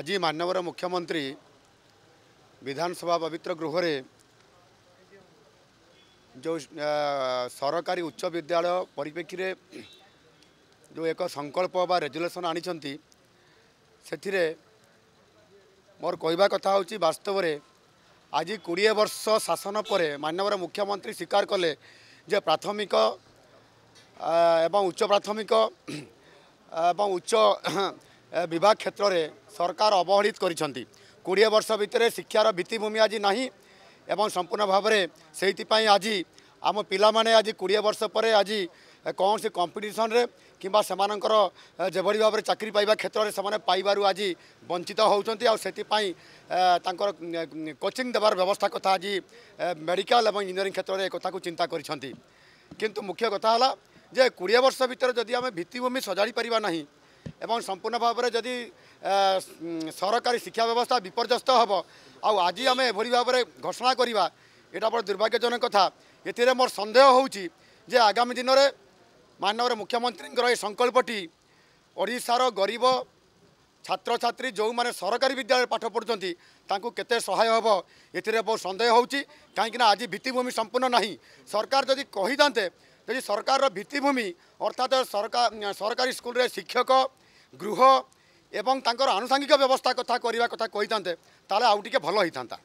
आज मानवर मुख्यमंत्री विधानसभा पवित्र गृह जो सरकारी उच्च विद्यालय परिप्रेक्षी जो एक संकल्प व रेजुलेसन आनी से मोर कह कथा हूँ बास्तव में आज कोड़े वर्ष शासन पर मानवर मुख्यमंत्री स्वीकार कले जे प्राथमिक एवं उच्च प्राथमिक एवं उच्च ବିଭାଗ କ୍ଷେତ୍ରରେ ସରକାର ଅବହେଳିତ କରିଛନ୍ତି କୋଡ଼ିଏ ବର୍ଷ ଭିତରେ ଶିକ୍ଷାର ଭିତ୍ତିଭୂମି ଆଜି ନାହିଁ ଏବଂ ସମ୍ପୂର୍ଣ୍ଣ ଭାବରେ ସେଇଥିପାଇଁ ଆଜି ଆମ ପିଲାମାନେ ଆଜି କୋଡ଼ିଏ ବର୍ଷ ପରେ ଆଜି କୌଣସି କମ୍ପିଟିସନ୍ରେ କିମ୍ବା ସେମାନଙ୍କର ଯେଭଳି ଭାବରେ ଚାକିରି ପାଇବା କ୍ଷେତ୍ରରେ ସେମାନେ ପାଇବାରୁ ଆଜି ବଞ୍ଚିତ ହେଉଛନ୍ତି ଆଉ ସେଥିପାଇଁ ତାଙ୍କର କୋଚିଂ ଦେବାର ବ୍ୟବସ୍ଥା କଥା ଆଜି ମେଡ଼ିକାଲ ଏବଂ ଇଞ୍ଜିନିୟରିଂ କ୍ଷେତ୍ରରେ ଏକଥାକୁ ଚିନ୍ତା କରିଛନ୍ତି କିନ୍ତୁ ମୁଖ୍ୟ କଥା ହେଲା ଯେ କୋଡ଼ିଏ ବର୍ଷ ଭିତରେ ଯଦି ଆମେ ଭିତ୍ତିଭୂମି ସଜାଡ଼ି ପାରିବା ନାହିଁ ଏବଂ ସମ୍ପୂର୍ଣ୍ଣ ଭାବରେ ଯଦି ସରକାରୀ ଶିକ୍ଷା ବ୍ୟବସ୍ଥା ବିପର୍ଯ୍ୟସ୍ତ ହେବ ଆଉ ଆଜି ଆମେ ଏଭଳି ଭାବରେ ଘୋଷଣା କରିବା ଏଇଟା ବଡ଼ ଦୁର୍ଭାଗ୍ୟଜନକ କଥା ଏଥିରେ ମୋର ସନ୍ଦେହ ହେଉଛି ଯେ ଆଗାମୀ ଦିନରେ ମାନ୍ୟବର ମୁଖ୍ୟମନ୍ତ୍ରୀଙ୍କର ଏ ସଂକଳ୍ପଟି ଓଡ଼ିଶାର ଗରିବ ଛାତ୍ରଛାତ୍ରୀ ଯେଉଁମାନେ ସରକାରୀ ବିଦ୍ୟାଳୟରେ ପାଠ ପଢ଼ୁଛନ୍ତି ତାଙ୍କୁ କେତେ ସହାୟ ହେବ ଏଥିରେ ବହୁତ ସନ୍ଦେହ ହେଉଛି କାହିଁକିନା ଆଜି ଭିତ୍ତିଭୂମି ସମ୍ପୂର୍ଣ୍ଣ ନାହିଁ ସରକାର ଯଦି କହିଥାନ୍ତେ ଯଦି ସରକାରର ଭିତ୍ତିଭୂମି ଅର୍ଥାତ୍ ସରକାର ସରକାରୀ ସ୍କୁଲରେ ଶିକ୍ଷକ ଗୃହ ଏବଂ ତାଙ୍କର ଆନୁଷାଙ୍ଗିକ ବ୍ୟବସ୍ଥା କଥା କରିବା କଥା କହିଥାନ୍ତେ ତାହେଲେ ଆଉ ଟିକେ ଭଲ ହୋଇଥାନ୍ତା